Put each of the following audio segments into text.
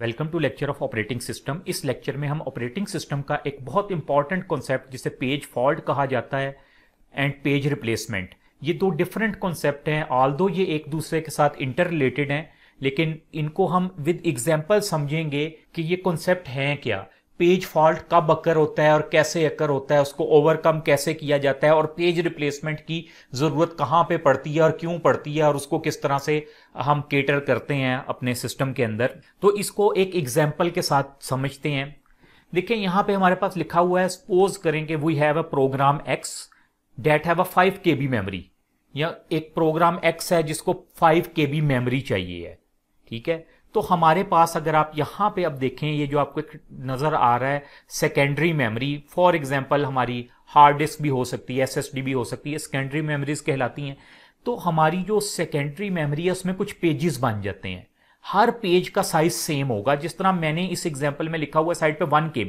welcome to lecture of operating system इस lecture में हम ऑपरेटिंग सिस्टम का एक बहुत इंपॉर्टेंट कॉन्सेप्ट जिसे पेज फॉल्ट कहा जाता है एंड पेज रिप्लेसमेंट ये दो डिफरेंट कॉन्सेप्ट हैं ऑल दो ये एक दूसरे के साथ इंटर रिलेटेड हैं लेकिन इनको हम विद एग्जाम्पल समझेंगे कि ये कॉन्सेप्ट हैं क्या पेज फॉल्ट कब अक्कर होता है और कैसे अक्कर होता है उसको ओवरकम कैसे किया जाता है और पेज रिप्लेसमेंट की ज़रूरत कहाँ पे पड़ती है और क्यों पड़ती है और उसको किस तरह से हम केटर करते हैं अपने सिस्टम के अंदर तो इसको एक एग्जाम्पल के साथ समझते हैं देखिए यहाँ पे हमारे पास लिखा हुआ है सपोज करें कि we have a program X that have a five K B memory या एक प्रोग्राम एक्स है जिसको फाइव के बी मेमरी चाहिए है ठीक है तो हमारे पास अगर आप यहां पे अब देखें ये जो आपको नज़र आ रहा है सेकेंडरी मेमोरी फॉर एग्जांपल हमारी हार्ड डिस्क भी हो सकती है एसएसडी भी हो सकती है सेकेंडरी मेमोरीज कहलाती हैं तो हमारी जो सेकेंडरी मेमोरी है उसमें कुछ पेजेस बन जाते हैं हर पेज का साइज सेम होगा जिस तरह मैंने इस एग्जाम्पल में लिखा हुआ साइड पे वन के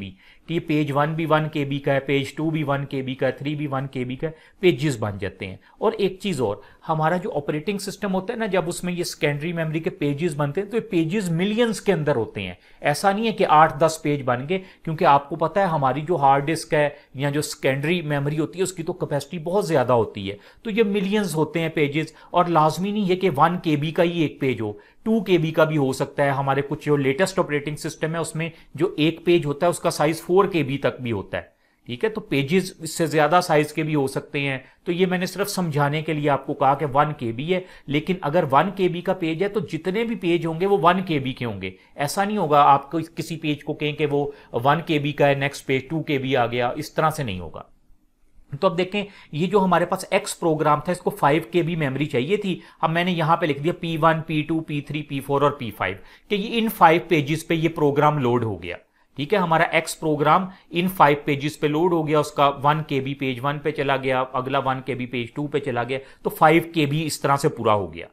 ये पेज वन भी वन के बी का है पेज टू भी वन के बी का है थ्री भी वन के बी का है पेजेस बन जाते हैं और एक चीज़ और हमारा जो ऑपरेटिंग सिस्टम होता है ना जब उसमें ये सेकेंडरी मेमोरी के पेजेस बनते हैं तो ये पेजेस मिलियंस के अंदर होते हैं ऐसा नहीं है कि आठ दस पेज बन गए क्योंकि आपको पता है हमारी जो हार्ड डिस्क है या जो सेकेंडरी मेमोरी होती है उसकी तो कैपेसिटी बहुत ज़्यादा होती है तो ये मिलियंस होते हैं पेजेस और लाजमी नहीं है कि वन के बी का ही एक पेज हो टू के बी का भी हो सकता है हमारे कुछ जो लेटेस्ट ऑपरेटिंग सिस्टम है उसमें जो एक पेज होता है उसका size four four K B तक भी होता है ठीक है तो पेजेस इससे ज्यादा साइज के भी हो सकते हैं तो ये मैंने सिर्फ समझाने के लिए आपको कहा कि वन के बी है लेकिन अगर वन के बी का पेज है तो जितने भी पेज होंगे वो वन के बी के होंगे ऐसा नहीं होगा आप किसी पेज को कहें कि वो वन के बी का है next page two K B आ गया इस तरह से नहीं होगा तो अब देखें ये जो हमारे पास एक्स प्रोग्राम था इसको फाइव के बी मेमरी चाहिए थी अब मैंने यहां पे लिख दिया P one P two P three P four और पी फाइव कि ये इन फाइव पेजेस पे ये प्रोग्राम लोड हो गया ठीक है हमारा X program in five pages पे लोड हो गया उसका one K B page one पे चला गया अगला one K B page to पे चला गया तो फाइव के बी इस तरह से पूरा हो गया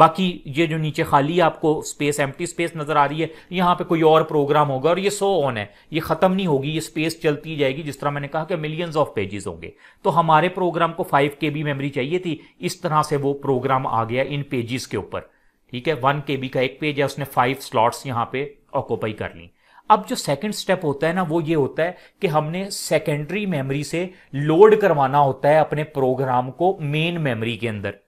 बाकी ये जो नीचे खाली आपको स्पेस एम्प्टी स्पेस नजर आ रही है यहां पे कोई और प्रोग्राम होगा और ये सो ऑन है ये खत्म नहीं होगी ये स्पेस चलती जाएगी जिस तरह मैंने कहा कि मिलियंस ऑफ पेजेस होंगे तो हमारे प्रोग्राम को फाइव के बी मेमरी चाहिए थी इस तरह से वो प्रोग्राम आ गया इन पेजेस के ऊपर ठीक है वन के बी का एक पेज है उसने फाइव स्लॉट्स यहाँ पे ऑक्यूपाई कर ली अब जो सेकंड स्टेप होता है ना वो ये होता है कि हमने सेकेंडरी मेमोरी से लोड करवाना होता है अपने प्रोग्राम को मेन मेमोरी के अंदर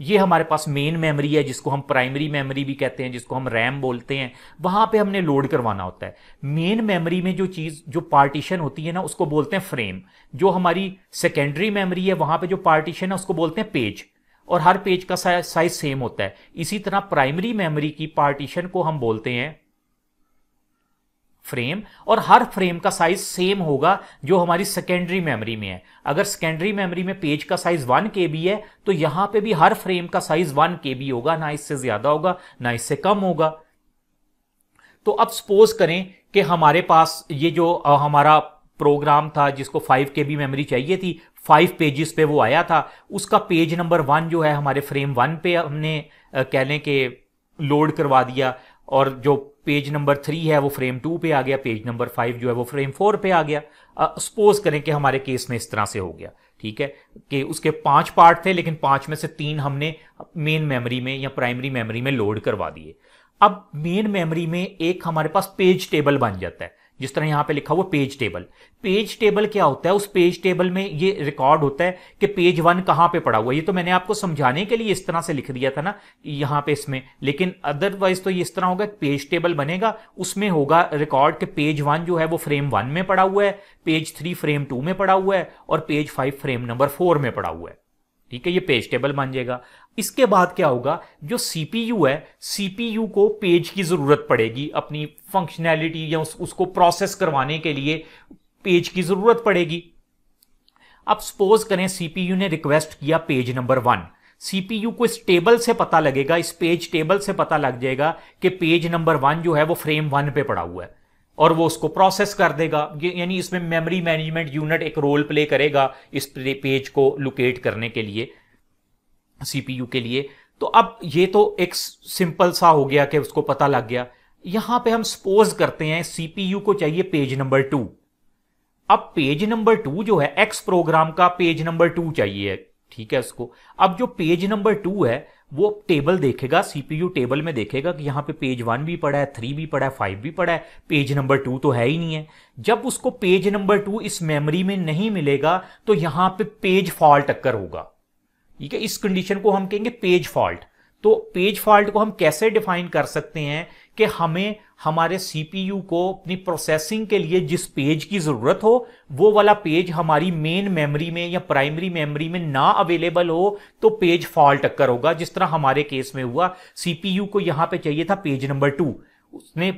ये हमारे पास मेन मेमोरी है जिसको हम प्राइमरी मेमोरी भी कहते हैं जिसको हम रैम बोलते हैं वहां पे हमने लोड करवाना होता है मेन मेमोरी में जो चीज जो पार्टीशन होती है ना उसको बोलते हैं फ्रेम जो हमारी सेकेंडरी मेमोरी है वहां पे जो पार्टीशन है उसको बोलते हैं पेज और हर पेज का साइज सेम होता है इसी तरह प्राइमरी मेमोरी की पार्टीशन को हम बोलते हैं फ्रेम और हर फ्रेम का साइज सेम होगा जो हमारी सेकेंडरी मेमोरी में है अगर सेकेंडरी मेमोरी में पेज का साइज वन के बी है तो यहां पे भी हर फ्रेम का साइज वन के बी होगा ना इससे ज्यादा होगा ना इससे कम होगा तो अब सपोज करें कि हमारे पास ये जो हमारा प्रोग्राम था जिसको फाइव के बी मेमोरी चाहिए थी फाइव पेजेस पे वो आया था उसका पेज नंबर वन जो है हमारे फ्रेम वन पे हमने कह लें कि लोड करवा दिया और जो पेज नंबर थ्री है वो फ्रेम टू पे आ गया पेज नंबर फाइव जो है वो फ्रेम फोर पे आ गया सपोज करें कि हमारे केस में इस तरह से हो गया ठीक है कि उसके पांच पार्ट थे लेकिन पांच में से तीन हमने मेन मेमोरी में या प्राइमरी मेमोरी में लोड करवा दिए अब मेन मेमोरी में एक हमारे पास पेज टेबल बन जाता है जिस तरह यहां पे लिखा हुआ पेज टेबल पेज टेबल क्या होता है उस पेज टेबल में ये रिकॉर्ड होता है कि पेज वन कहां पे पड़ा हुआ है ये तो मैंने आपको समझाने के लिए इस तरह से लिख दिया था ना यहां पे इसमें लेकिन अदरवाइज तो ये इस तरह होगा पेज टेबल बनेगा उसमें होगा रिकॉर्ड कि पेज वन जो है वो फ्रेम वन में पड़ा हुआ है पेज थ्री फ्रेम टू में पड़ा हुआ है और page five frame number four में पड़ा हुआ है ठीक है ये पेज टेबल बन जाएगा इसके बाद क्या होगा जो सीपीयू है सीपीयू को पेज की जरूरत पड़ेगी अपनी फंक्शनैलिटी या उस, उसको प्रोसेस करवाने के लिए पेज की जरूरत पड़ेगी अब सपोज करें सीपीयू ने रिक्वेस्ट किया पेज नंबर वन सीपीयू को इस टेबल से पता लगेगा इस पेज टेबल से पता लग जाएगा कि पेज नंबर वन जो है वो फ्रेम वन पे पड़ा हुआ है और वो उसको प्रोसेस कर देगा यानी इसमें मेमोरी मैनेजमेंट यूनिट एक रोल प्ले करेगा इस पेज को लोकेट करने के लिए सीपीयू के लिए तो अब ये तो एक सिंपल सा हो गया कि उसको पता लग गया यहां पे हम सपोज करते हैं सीपीयू को चाहिए पेज नंबर टू अब पेज नंबर टू जो है एक्स प्रोग्राम का पेज नंबर टू चाहिए ठीक है उसको अब जो पेज नंबर टू है वो टेबल देखेगा सीपीयू टेबल में देखेगा कि यहाँ पे पेज वन भी पड़ा है थ्री भी पड़ा है फाइव भी पड़ा है पेज नंबर टू तो है ही नहीं है जब उसको पेज नंबर टू इस मेमोरी में नहीं मिलेगा तो यहाँ पे पेज फॉल्ट अक्कर होगा ठीक है इस कंडीशन को हम कहेंगे पेज फॉल्ट तो पेज फॉल्ट को हम कैसे डिफाइन कर सकते हैं कि हमें हमारे सीपीयू को अपनी प्रोसेसिंग के लिए जिस पेज की ज़रूरत हो वो वाला पेज हमारी मेन मेमोरी में या प्राइमरी मेमोरी में ना अवेलेबल हो तो पेज फॉल्ट टक्कर होगा जिस तरह हमारे केस में हुआ सीपीयू को यहाँ पे चाहिए था पेज नंबर टू उसने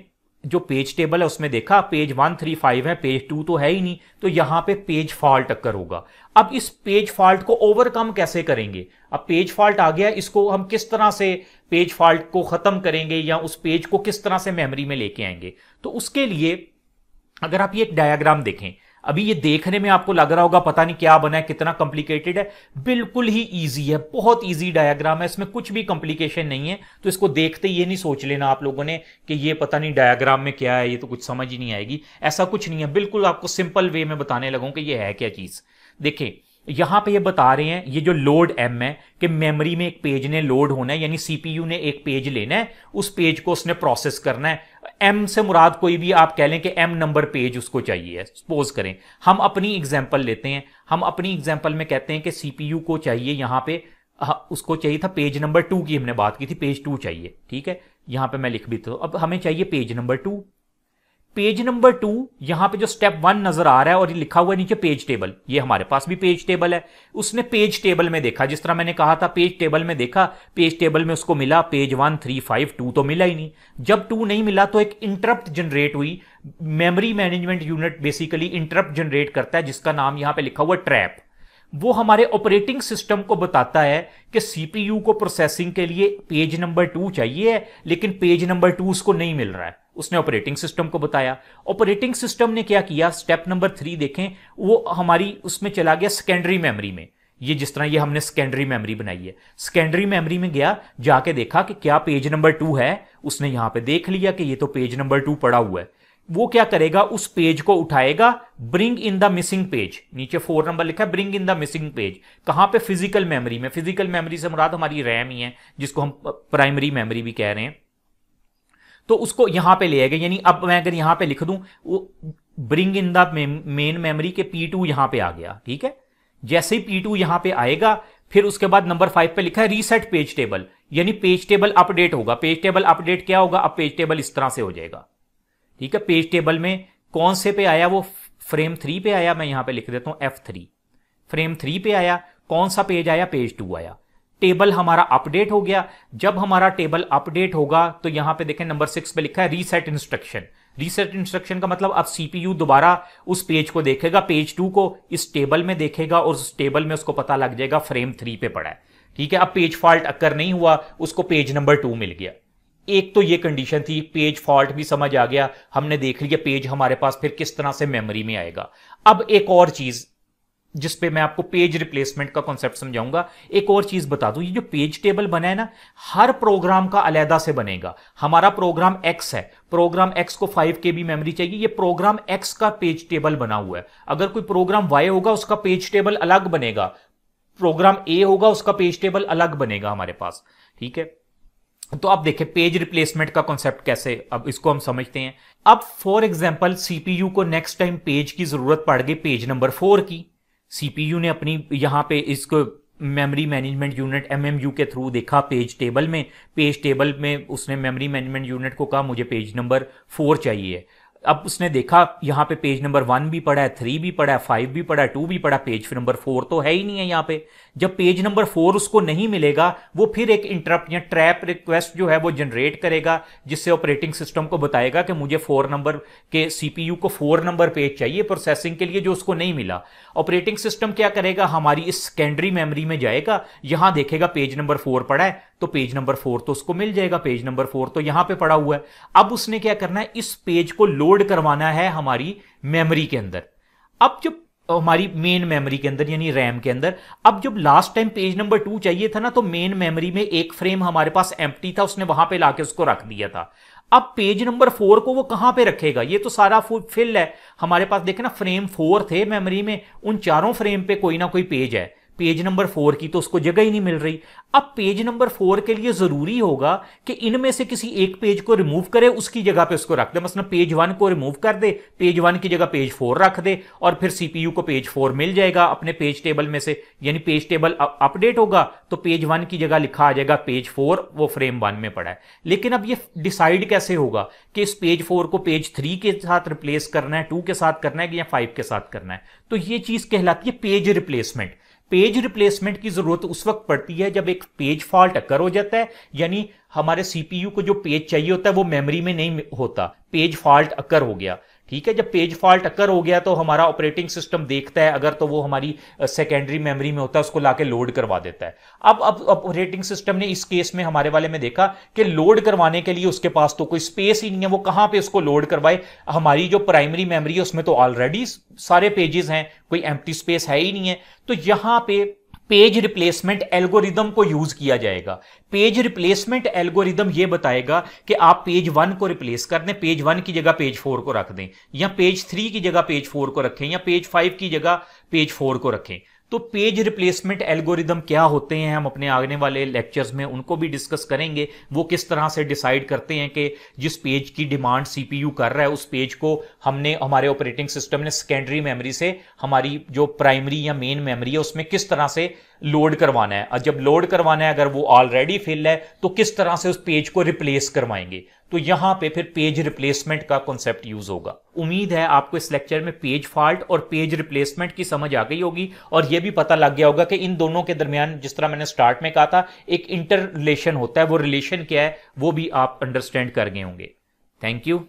जो पेज टेबल है उसमें देखा पेज वन थ्री फाइव है पेज टू तो है ही नहीं तो यहां पे पेज फॉल्ट अक्कर होगा अब इस पेज फॉल्ट को ओवरकम कैसे करेंगे अब पेज फॉल्ट आ गया इसको हम किस तरह से पेज फॉल्ट को खत्म करेंगे या उस पेज को किस तरह से मेमोरी में लेके आएंगे तो उसके लिए अगर आप ये एक डायग्राम देखें अभी ये देखने में आपको लग रहा होगा पता नहीं क्या बना है कितना कॉम्प्लिकेटेड है बिल्कुल ही इजी है बहुत इजी डायग्राम है इसमें कुछ भी कॉम्प्लिकेशन नहीं है तो इसको देखते ये नहीं सोच लेना आप लोगों ने कि ये पता नहीं डायग्राम में क्या है ये तो कुछ समझ ही नहीं आएगी ऐसा कुछ नहीं है बिल्कुल आपको सिंपल वे में बताने लगूँ कि ये है क्या चीज़ देखें यहां पे ये बता रहे हैं ये जो लोड एम है कि मेमोरी में एक पेज ने लोड होना है यानी सीपीयू ने एक पेज लेना है उस पेज को उसने प्रोसेस करना है एम से मुराद कोई भी आप कह लें कि एम नंबर पेज उसको चाहिए सपोज करें हम अपनी एग्जाम्पल लेते हैं हम अपनी एग्जाम्पल में कहते हैं कि सीपीयू को चाहिए यहां पे उसको चाहिए था पेज नंबर टू की हमने बात की थी पेज टू चाहिए ठीक है यहां पर मैं लिख भी तो अब हमें चाहिए page number two page number two यहां पे जो स्टेप वन नजर आ रहा है और ये लिखा हुआ है नीचे पेज टेबल ये हमारे पास भी पेज टेबल है उसने पेज टेबल में देखा जिस तरह मैंने कहा था पेज टेबल में देखा पेज टेबल में उसको मिला page one three five two तो मिला ही नहीं जब टू नहीं मिला तो एक इंटरप्ट जनरेट हुई memory management unit basically interrupt generate करता है जिसका नाम यहां पर लिखा हुआ ट्रैप वो हमारे ऑपरेटिंग सिस्टम को बताता है कि सीपीयू को प्रोसेसिंग के लिए पेज नंबर टू चाहिए लेकिन पेज नंबर टू उसको नहीं मिल रहा है उसने ऑपरेटिंग सिस्टम को बताया ऑपरेटिंग सिस्टम ने क्या किया स्टेप नंबर थ्री देखें वो हमारी उसमें चला गया सेकेंडरी मेमोरी में ये जिस तरह ये हमने सेकेंडरी मेमोरी बनाई है सेकेंडरी मेमोरी में गया जाके देखा कि क्या पेज नंबर टू है उसने यहां पे देख लिया कि ये तो पेज नंबर टू पड़ा हुआ है वो क्या करेगा उस पेज को उठाएगा bring in the missing page नीचे फोर नंबर लिखा है bring in the missing page कहां पे फिजिकल मेमोरी में फिजिकल मेमोरी से मुराद हमारी रैम ही है जिसको हम प्राइमरी मेमोरी भी कह रहे हैं तो उसको यहां पे ले आएगा यानी अब मैं अगर यहां पे लिख दूं वो bring in the main memory के पी टू यहां पर आ गया ठीक है जैसे ही पी टू यहां पर आएगा फिर उसके बाद नंबर फाइव पे लिखा है रीसेट पेज टेबल यानी पेज टेबल अपडेट होगा पेज टेबल अपडेट क्या होगा अब पेज टेबल इस तरह से हो जाएगा ठीक है पेज टेबल में कौन से पे आया वो फ्रेम थ्री पे आया मैं यहां पे लिख देता हूं एफ थ्री फ्रेम थ्री पे आया कौन सा पेज आया पेज टू आया टेबल हमारा अपडेट हो गया जब हमारा टेबल अपडेट होगा तो यहां पे देखें नंबर सिक्स पे लिखा है रीसेट इंस्ट्रक्शन रीसेट इंस्ट्रक्शन का मतलब अब सीपीयू दोबारा उस पेज को देखेगा पेज टू को इस टेबल में देखेगा और उस टेबल में उसको पता लग जाएगा फ्रेम थ्री पे पड़ा है ठीक है अब पेज फॉल्ट अक्कर नहीं हुआ उसको पेज नंबर टू मिल गया एक तो ये कंडीशन थी पेज फॉल्ट भी समझ आ गया हमने देख लिया पेज हमारे पास फिर किस तरह से मेमोरी में आएगा अब एक और चीज जिस पे मैं आपको पेज रिप्लेसमेंट का कॉन्सेप्ट समझाऊंगा एक और चीज बता दूं ये जो पेज टेबल बना है ना हर प्रोग्राम का अलहदा से बनेगा हमारा प्रोग्राम एक्स है प्रोग्राम एक्स को फाइव के बी मेमरी चाहिए ये प्रोग्राम एक्स का पेज टेबल बना हुआ है अगर कोई प्रोग्राम वाई होगा उसका पेज टेबल अलग बनेगा प्रोग्राम ए होगा उसका पेज टेबल अलग बनेगा हमारे पास ठीक है तो आप देखें पेज रिप्लेसमेंट का कॉन्सेप्ट कैसे अब इसको हम समझते हैं अब फॉर एग्जाम्पल सीपीयू को नेक्स्ट टाइम पेज की जरूरत पड़ गई पेज नंबर फोर की सीपीयू ने अपनी यहां पे इसको मेमोरी मैनेजमेंट यूनिट एमएमयू के थ्रू देखा पेज टेबल में पेज टेबल में उसने मेमोरी मैनेजमेंट यूनिट को कहा मुझे पेज नंबर फोर चाहिए अब उसने देखा यहां पे पेज नंबर वन भी पड़ा है थ्री भी पड़ा है फाइव भी पड़ा है टू भी पड़ा पेज नंबर फोर तो है ही नहीं है यहाँ पे जब पेज नंबर फोर उसको नहीं मिलेगा वो फिर एक इंटरप्ट या ट्रैप रिक्वेस्ट जो है वो जनरेट करेगा जिससे ऑपरेटिंग सिस्टम को बताएगा कि मुझे फोर नंबर के सीपीयू को फोर नंबर पेज चाहिए प्रोसेसिंग के लिए जो उसको नहीं मिला ऑपरेटिंग सिस्टम क्या करेगा हमारी इस सेकेंडरी मेमोरी में जाएगा यहां देखेगा पेज नंबर फोर पड़ा है तो पेज नंबर फोर तो उसको मिल जाएगा पेज नंबर फोर तो यहां पे पड़ा हुआ है अब उसने क्या करना है इस पेज को लोड करवाना है हमारी मेमोरी के अंदर अब जब हमारी मेन मेमोरी के अंदर यानी रैम के अंदर अब जब last time page number two चाहिए था ना तो मेन मेमोरी में एक फ्रेम हमारे पास एम्प्टी था उसने वहां पे लाके उसको रख दिया था अब पेज नंबर फोर को वो कहां पे रखेगा ये तो सारा फिल है हमारे पास देखे ना फ्रेम फोर थे मेमोरी में उन चारों फ्रेम पे कोई ना कोई पेज है पेज नंबर फोर की तो उसको जगह ही नहीं मिल रही अब पेज नंबर फोर के लिए जरूरी होगा कि इनमें से किसी एक पेज को रिमूव करे उसकी जगह पे उसको रख दे मसलन पेज वन को रिमूव कर दे पेज वन की जगह पेज फोर रख दे और फिर सीपीयू को पेज फोर मिल जाएगा अपने पेज टेबल में से यानी पेज टेबल अपडेट होगा तो पेज वन की जगह लिखा आ जाएगा पेज फोर वो फ्रेम वन में पड़ा है लेकिन अब ये डिसाइड कैसे होगा कि इस पेज फोर को पेज थ्री के साथ रिप्लेस करना है टू के साथ करना है या फाइव के साथ करना है तो ये चीज कहलाती है पेज रिप्लेसमेंट पेज रिप्लेसमेंट की जरूरत उस वक्त पड़ती है जब एक पेज फॉल्ट अक्कर हो जाता है यानी हमारे सीपीयू को जो पेज चाहिए होता है वो मेमोरी में नहीं होता पेज फॉल्ट अक्कर हो गया ठीक है जब पेज फॉल्ट अक्कर हो गया तो हमारा ऑपरेटिंग सिस्टम देखता है अगर तो वो हमारी सेकेंडरी मेमोरी में होता है उसको लाके लोड करवा देता है अब अब ऑपरेटिंग सिस्टम ने इस केस में हमारे वाले में देखा कि लोड करवाने के लिए उसके पास तो कोई स्पेस ही नहीं है वो कहां पे उसको लोड करवाए हमारी जो प्राइमरी मेमरी है उसमें तो ऑलरेडी सारे पेजेस हैं कोई एम्प्टी स्पेस है ही नहीं है तो यहां पर पेज रिप्लेसमेंट एल्गोरिदम को यूज किया जाएगा पेज रिप्लेसमेंट एल्गोरिदम यह बताएगा कि आप पेज वन को रिप्लेस कर दें पेज वन की जगह पेज फोर को रख दें या पेज थ्री की जगह पेज फोर को रखें या पेज फाइव की जगह पेज फोर को रखें तो पेज रिप्लेसमेंट एल्गोरिदम क्या होते हैं हम अपने आगने वाले लेक्चर्स में उनको भी डिस्कस करेंगे वो किस तरह से डिसाइड करते हैं कि जिस पेज की डिमांड सीपीयू कर रहा है उस पेज को हमने हमारे ऑपरेटिंग सिस्टम ने सेकेंडरी मेमोरी से हमारी जो प्राइमरी या मेन मेमोरी है उसमें किस तरह से लोड करवाना है और जब लोड करवाना है अगर वो ऑलरेडी फिल है तो किस तरह से उस पेज को रिप्लेस करवाएंगे तो यहां पे फिर पेज रिप्लेसमेंट का कॉन्सेप्ट यूज होगा उम्मीद है आपको इस लेक्चर में पेज फॉल्ट और पेज रिप्लेसमेंट की समझ आ गई होगी और यह भी पता लग गया होगा कि इन दोनों के दरमियान जिस तरह मैंने स्टार्ट में कहा था एक इंटर रिलेशन होता है वो रिलेशन क्या है वो भी आप अंडरस्टैंड कर गए होंगे थैंक यू